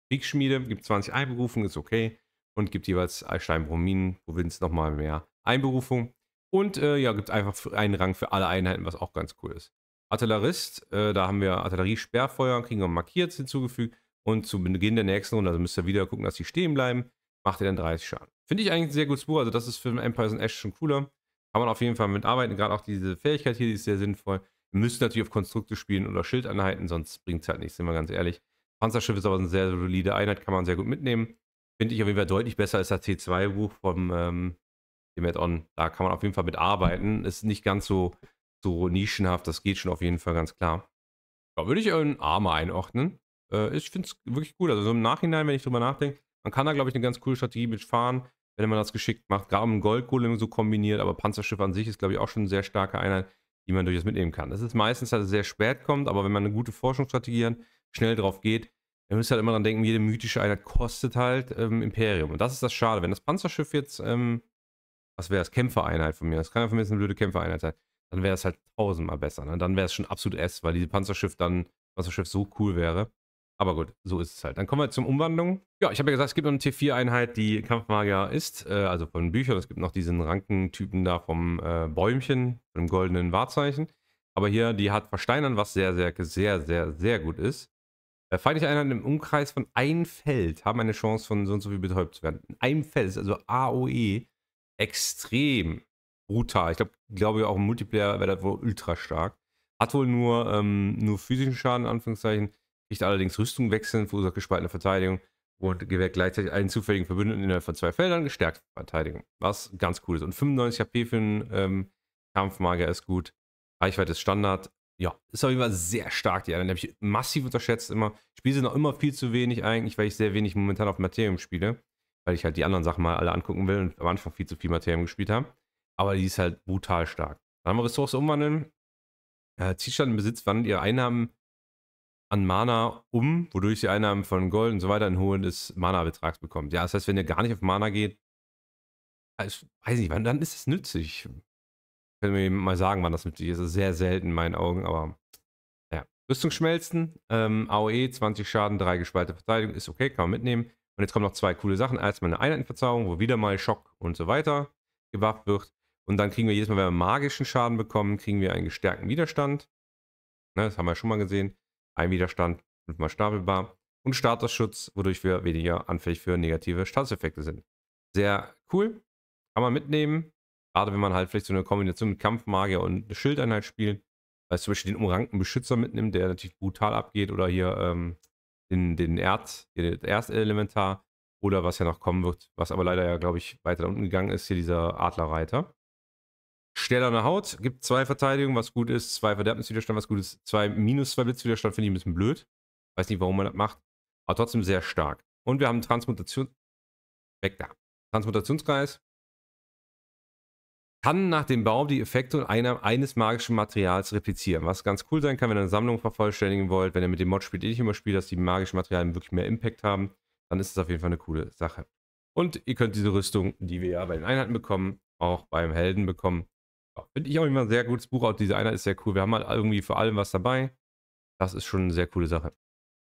Kriegsschmiede gibt 20 Einberufungen, ist okay. Und gibt jeweils Steinbrominen, Provinz nochmal mehr Einberufung. Und äh, ja, gibt einfach einen Rang für alle Einheiten, was auch ganz cool ist. Artillerist, äh, da haben wir Artillerie-Sperrfeuer, kriegen wir markiert hinzugefügt. Und zu Beginn der nächsten Runde, also müsst ihr wieder gucken, dass die stehen bleiben, macht ihr dann 30 Schaden. Finde ich eigentlich ein sehr gutes Buch, also das ist für den Empires and Ash schon cooler. Kann man auf jeden Fall mitarbeiten. Gerade auch diese Fähigkeit hier, die ist sehr sinnvoll. Ihr müsst natürlich auf Konstrukte spielen oder Schildeinheiten, sonst bringt es halt nichts, sind wir ganz ehrlich. Panzerschiff ist aber eine sehr solide Einheit, kann man sehr gut mitnehmen. Finde ich auf jeden Fall deutlich besser als das T2-Buch vom ähm, dem Add-on. Da kann man auf jeden Fall mitarbeiten. Ist nicht ganz so, so nischenhaft, das geht schon auf jeden Fall ganz klar. Da würde ich äh, einen Arme einordnen. Äh, ich finde es wirklich cool. Also so im Nachhinein, wenn ich drüber nachdenke, man kann da, glaube ich, eine ganz coole Strategie mitfahren wenn man das geschickt macht. Gerade mit Goldgolem so kombiniert, aber Panzerschiff an sich ist, glaube ich, auch schon eine sehr starke Einheit, die man durchaus mitnehmen kann. Das ist meistens, dass halt es sehr spät kommt, aber wenn man eine gute Forschungsstrategie hat, schnell drauf geht, dann müsst ihr halt immer dran denken, jede mythische Einheit kostet halt ähm, Imperium. Und das ist das Schade. Wenn das Panzerschiff jetzt, ähm, was wäre das, Kämpfereinheit von mir, das kann ja von mir jetzt eine blöde Kämpfereinheit sein, dann wäre es halt tausendmal besser. Ne? Dann wäre es schon absolut S, weil diese Panzerschiff dann, Panzerschiff so cool wäre. Aber gut, so ist es halt. Dann kommen wir zum Umwandlung. Ja, ich habe ja gesagt, es gibt noch eine T4-Einheit, die Kampfmagier ist, äh, also von Büchern. Es gibt noch diesen Rankentypen da vom äh, Bäumchen, von dem goldenen Wahrzeichen. Aber hier, die hat Versteinern, was sehr, sehr, sehr, sehr, sehr gut ist. Äh, feindliche Einheiten im Umkreis von einem Feld haben eine Chance, von so und so viel betäubt zu werden. In einem Feld ist also AOE extrem brutal. Ich glaube, glaube auch im Multiplayer wäre das wohl ultra stark. Hat wohl nur, ähm, nur physischen Schaden, in Anführungszeichen nicht allerdings Rüstung wechseln, verursacht gespaltene Verteidigung und gewährt gleichzeitig einen zufälligen Verbündeten innerhalb von zwei Feldern gestärkte Verteidigung. Was ganz cool ist. Und 95 HP für einen ähm, Kampfmager ist gut. Reichweite ist Standard. Ja, ist auf jeden Fall sehr stark, die anderen. habe ich massiv unterschätzt immer. Ich spiele sie noch immer viel zu wenig eigentlich, weil ich sehr wenig momentan auf Materium spiele. Weil ich halt die anderen Sachen mal alle angucken will und am Anfang viel zu viel Materium gespielt habe. Aber die ist halt brutal stark. Dann haben wir Ressourcen umwandeln. Äh, Zielstand im Besitz wandelt ihre Einnahmen an Mana um, wodurch sie Einnahmen von Gold und so weiter in hohen des Mana-Betrags bekommt. Ja, das heißt, wenn ihr gar nicht auf Mana geht, also, weiß nicht, wann, dann ist es nützlich. Können wir mal sagen, wann das nützlich ist. Das ist sehr selten in meinen Augen, aber ja. Rüstungsschmelzen, ähm, AOE, 20 Schaden, 3 gespaltene Verteidigung, ist okay, kann man mitnehmen. Und jetzt kommen noch zwei coole Sachen. Erstmal eine Einheitenverzauberung, wo wieder mal Schock und so weiter gewafft wird. Und dann kriegen wir jedes Mal, wenn wir magischen Schaden bekommen, kriegen wir einen gestärkten Widerstand. Ne, das haben wir schon mal gesehen ein Heimwiderstand, fünfmal stapelbar und Statusschutz, wodurch wir weniger anfällig für negative Statuseffekte sind. Sehr cool, kann man mitnehmen, gerade wenn man halt vielleicht so eine Kombination mit Kampfmagier und Schildeinheit spielt, weil es zum Beispiel den umrankten Beschützer mitnimmt, der natürlich brutal abgeht oder hier ähm, den, den Erz, den Erstelementar oder was ja noch kommen wird, was aber leider ja, glaube ich, weiter unten gegangen ist, hier dieser Adlerreiter. Stählerne Haut gibt zwei Verteidigungen, was gut ist, zwei Verderbniswiderstand, was gut ist, zwei minus zwei Blitzwiderstand, finde ich ein bisschen blöd. Weiß nicht, warum man das macht, aber trotzdem sehr stark. Und wir haben Transmutation. Weg da. Transmutationskreis. Kann nach dem Baum die Effekte einer, eines magischen Materials replizieren. Was ganz cool sein kann, wenn ihr eine Sammlung vervollständigen wollt, wenn ihr mit dem Mod spielt, den ich immer spiele, dass die magischen Materialien wirklich mehr Impact haben, dann ist das auf jeden Fall eine coole Sache. Und ihr könnt diese Rüstung, die wir ja bei den Einheiten bekommen, auch beim Helden bekommen. Finde ich auch immer ein sehr gutes Buch. Auch diese einer ist sehr cool. Wir haben halt irgendwie für allem was dabei. Das ist schon eine sehr coole Sache.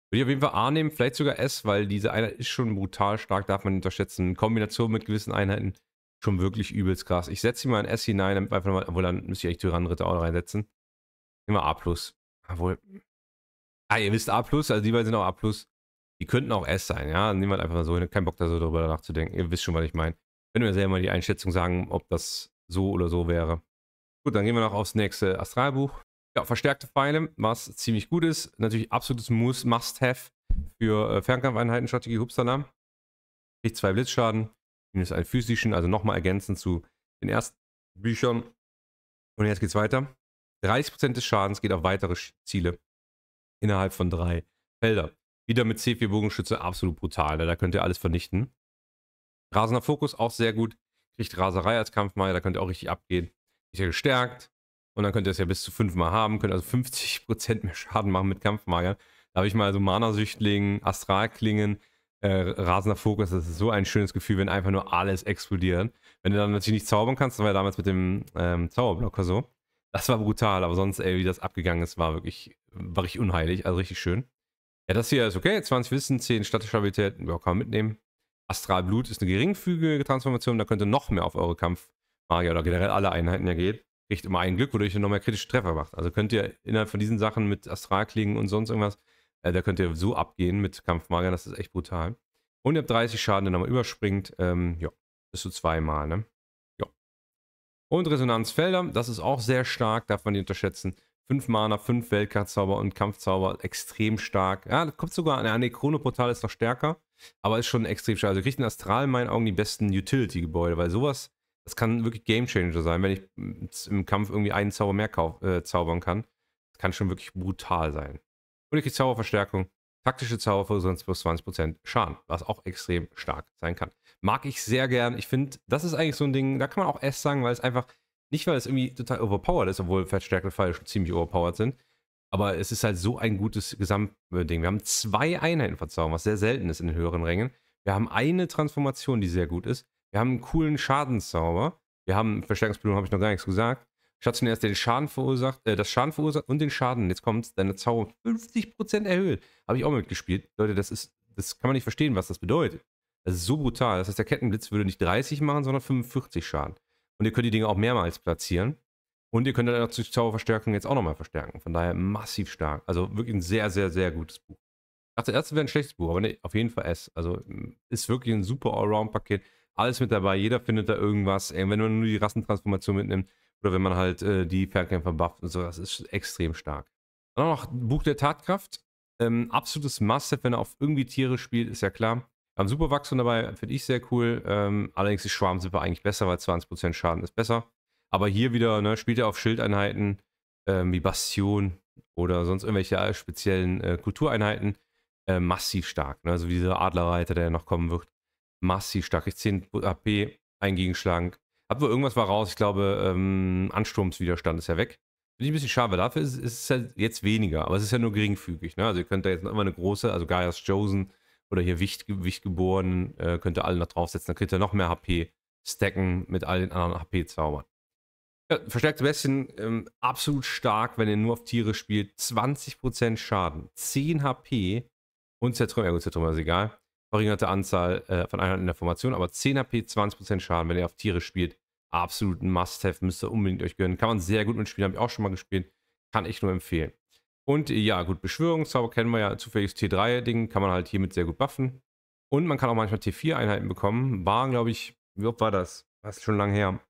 Würde ich auf jeden Fall A nehmen, vielleicht sogar S, weil diese Einheit ist schon brutal stark, darf man nicht unterschätzen. In Kombination mit gewissen Einheiten schon wirklich übelst krass. Ich setze hier mal ein S hinein, damit einfach mal, obwohl dann müsste ich eigentlich Tyrannenritter auch reinsetzen. Immer A+. Obwohl, ah, ihr wisst A+, also die beiden sind auch A+. Die könnten auch S sein, ja. Nehmen wir halt einfach mal so hin. Kein Bock da so drüber nachzudenken. Ihr wisst schon, was ich meine. Könnt wir mir selber mal die Einschätzung sagen, ob das so oder so wäre. Gut, dann gehen wir noch aufs nächste Astralbuch. Ja, verstärkte Pfeile, was ziemlich gut ist. Natürlich absolutes Must-Have für äh, Fernkampfeinheiten, Strategie Hubsalam. Kriegt zwei Blitzschaden, minus einen physischen, also nochmal ergänzend zu den ersten Büchern. Und jetzt geht's weiter. 30% des Schadens geht auf weitere Ziele innerhalb von drei Feldern. Wieder mit C4 Bogenschütze absolut brutal, ne? da könnt ihr alles vernichten. Rasender Fokus auch sehr gut. Kriegt Raserei als Kampfmeier, da könnt ihr auch richtig abgehen. Ist ja gestärkt. Und dann könnt ihr es ja bis zu fünfmal haben, könnt also 50% mehr Schaden machen mit Kampfmagier. Da habe ich mal so Mana-Süchtlingen, Astralklingen, äh, rasender Fokus. Das ist so ein schönes Gefühl, wenn einfach nur alles explodiert. Wenn du dann natürlich nicht zaubern kannst, das war ja damals mit dem ähm, Zauberblocker so. Das war brutal, aber sonst, ey, wie das abgegangen ist, war wirklich, war richtig unheilig, also richtig schön. Ja, das hier ist okay, 20 Wissen, 10 Stadtstabilität, ja, kann man mitnehmen. Astralblut ist eine geringfügige Transformation, da könnte noch mehr auf eure Kampfmagier oder generell alle Einheiten ja geht. Kriegt immer ein Glück, wodurch ihr noch mehr kritische Treffer macht. Also könnt ihr innerhalb von diesen Sachen mit Astralklingen und sonst irgendwas, äh, da könnt ihr so abgehen mit Kampfmagiern, das ist echt brutal. Und ihr habt 30 Schaden, der nochmal überspringt. Ähm, ja, bis zu zweimal, ne? Ja. Und Resonanzfelder, das ist auch sehr stark, darf man nicht unterschätzen. 5 Mana, 5 Weltkartzauber und Kampfzauber extrem stark. Ja, das kommt sogar an. Nee, Chrono-Portal ist noch stärker, aber ist schon extrem stark. Also kriegt ein Astral in meinen Augen die besten Utility-Gebäude, weil sowas, das kann wirklich Game-Changer sein, wenn ich hm, im Kampf irgendwie einen Zauber mehr kauf, äh, zaubern kann. Das kann schon wirklich brutal sein. Und ich kriege Zauberverstärkung, taktische Zauber verursachen plus 20% Schaden, was auch extrem stark sein kann. Mag ich sehr gern. Ich finde, das ist eigentlich so ein Ding, da kann man auch S sagen, weil es einfach nicht, weil es irgendwie total overpowered ist, obwohl verstärkte Pfeile schon ziemlich overpowered sind. Aber es ist halt so ein gutes Gesamtding. Wir haben zwei Einheiten verzauern, was sehr selten ist in den höheren Rängen. Wir haben eine Transformation, die sehr gut ist. Wir haben einen coolen Schadenszauber. Wir haben Verstärkungsbildung, habe ich noch gar nichts gesagt. Stationär ist den Schaden verursacht, äh, das Schaden verursacht und den Schaden. Jetzt kommt deine Zauber 50% erhöht. Habe ich auch mitgespielt. Leute, das ist, das kann man nicht verstehen, was das bedeutet. Das ist so brutal. Das heißt, der Kettenblitz würde nicht 30 machen, sondern 45 Schaden. Und ihr könnt die Dinge auch mehrmals platzieren. Und ihr könnt dann auch die Zauberverstärkung jetzt auch nochmal verstärken. Von daher massiv stark. Also wirklich ein sehr, sehr, sehr gutes Buch. Ach, das erste wäre ein schlechtes Buch, aber nee, auf jeden Fall S. Also hm, ist wirklich ein super Allround-Paket. Alles mit dabei, jeder findet da irgendwas. Wenn man nur die Rassentransformation mitnimmt oder wenn man halt äh, die Fernkämpfer bufft und so, das ist extrem stark. Dann noch Buch der Tatkraft. Ähm, absolutes must wenn er auf irgendwie Tiere spielt, ist ja klar. Haben super Wachstum dabei, finde ich sehr cool. Ähm, allerdings ist Schwarm Schwarmsuppe eigentlich besser, weil 20% Schaden ist besser. Aber hier wieder, ne, spielt er auf Schildeinheiten ähm, wie Bastion oder sonst irgendwelche äh, speziellen äh, Kultureinheiten äh, massiv stark. Ne? Also wie dieser Adlerreiter, der noch kommen wird. Massiv stark. Ich 10 AP, ein Gegenschlag. Hab wohl irgendwas war raus. Ich glaube, ähm, Ansturmswiderstand ist ja weg. Finde ich ein bisschen schade, dafür ist, ist, es ja jetzt weniger, aber es ist ja nur geringfügig. Ne? Also ihr könnt da jetzt noch immer eine große, also Gaius Josen oder hier Wicht, Wicht geboren, äh, könnt ihr alle noch draufsetzen, dann könnt ihr noch mehr HP stacken mit all den anderen HP-Zaubern. Ja, verstärkte Bestien, ähm, absolut stark, wenn ihr nur auf Tiere spielt. 20% Schaden, 10 HP und Zertrümmer, ja gut, Zertrümmer ist egal. Verringerte Anzahl äh, von Einheiten in der Formation, aber 10 HP, 20% Schaden, wenn ihr auf Tiere spielt. Absolut ein Must-Have, müsst ihr unbedingt euch gönnen. Kann man sehr gut mitspielen, habe ich auch schon mal gespielt. Kann ich nur empfehlen. Und ja, gut, Beschwörungszauber kennen wir ja, zufälliges T3-Ding kann man halt hiermit sehr gut buffen. Und man kann auch manchmal T4-Einheiten bekommen. Waren, glaube ich, wie oft war das? Das ist schon lange her. Habe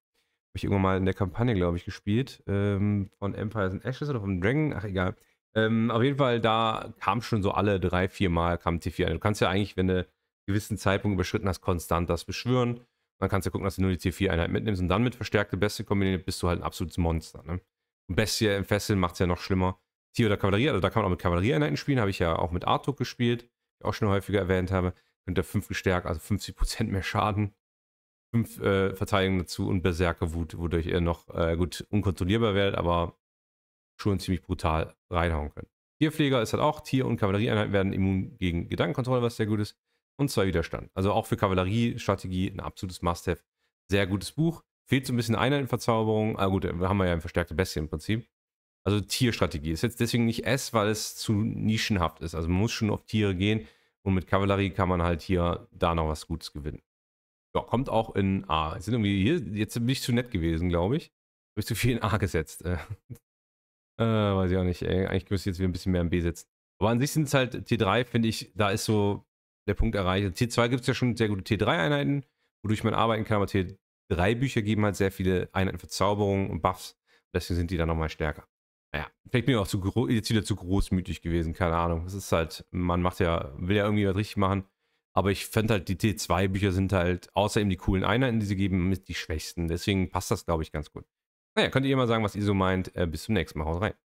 ich irgendwann mal in der Kampagne, glaube ich, gespielt. Ähm, von Empires and Ashes oder vom Dragon? Ach, egal. Ähm, auf jeden Fall, da kam schon so alle drei, vier Mal kam T4. Du kannst ja eigentlich, wenn du einen gewissen Zeitpunkt überschritten hast, konstant das beschwören. Dann kannst du ja gucken, dass du nur die T4-Einheit mitnimmst und dann mit verstärkte Beste kombiniert bist du halt ein absolutes Monster. Ne? Und Bestie im Fesseln macht es ja noch schlimmer. Tier- oder Kavallerie, also da kann man auch mit Kavallerieeinheiten spielen, habe ich ja auch mit Artuk gespielt, die ich auch schon häufiger erwähnt habe. Könnt ihr 5 gestärkt, also 50% mehr Schaden. 5 äh, Verteidigung dazu und Berserkerwut, wodurch ihr noch äh, gut unkontrollierbar werdet, aber schon ziemlich brutal reinhauen könnt. Tierpfleger ist halt auch, Tier- und Kavallerieeinheiten werden immun gegen Gedankenkontrolle, was sehr gut ist, und zwar Widerstand. Also auch für Kavallerie-Strategie ein absolutes Must-Have. Sehr gutes Buch. Fehlt so ein bisschen Einheitenverzauberung. Ah gut, da haben wir ja ein verstärkte Bestie im Prinzip. Also Tierstrategie. Ist jetzt deswegen nicht S, weil es zu nischenhaft ist. Also man muss schon auf Tiere gehen und mit Kavallerie kann man halt hier da noch was Gutes gewinnen. Ja, kommt auch in A. Jetzt, sind irgendwie hier, jetzt bin ich zu nett gewesen, glaube ich. Habe ich zu viel in A gesetzt. Äh, äh, weiß ich auch nicht. Ey. Eigentlich müsste ich jetzt wieder ein bisschen mehr in B setzen. Aber an sich sind es halt T3, finde ich, da ist so der Punkt erreicht. T2 gibt es ja schon sehr gute T3-Einheiten, wodurch man arbeiten kann, aber T3-Bücher geben halt sehr viele Einheiten für Zauberungen und Buffs. Deswegen sind die dann nochmal stärker naja, vielleicht bin ich auch zu jetzt wieder zu großmütig gewesen, keine Ahnung. Es ist halt, man macht ja, will ja irgendwie was richtig machen. Aber ich fände halt, die T2-Bücher sind halt außer eben die coolen Einheiten, die sie geben, mit die schwächsten. Deswegen passt das, glaube ich, ganz gut. Naja, könnt ihr mal sagen, was ihr so meint. Äh, bis zum nächsten Mal. Haut rein.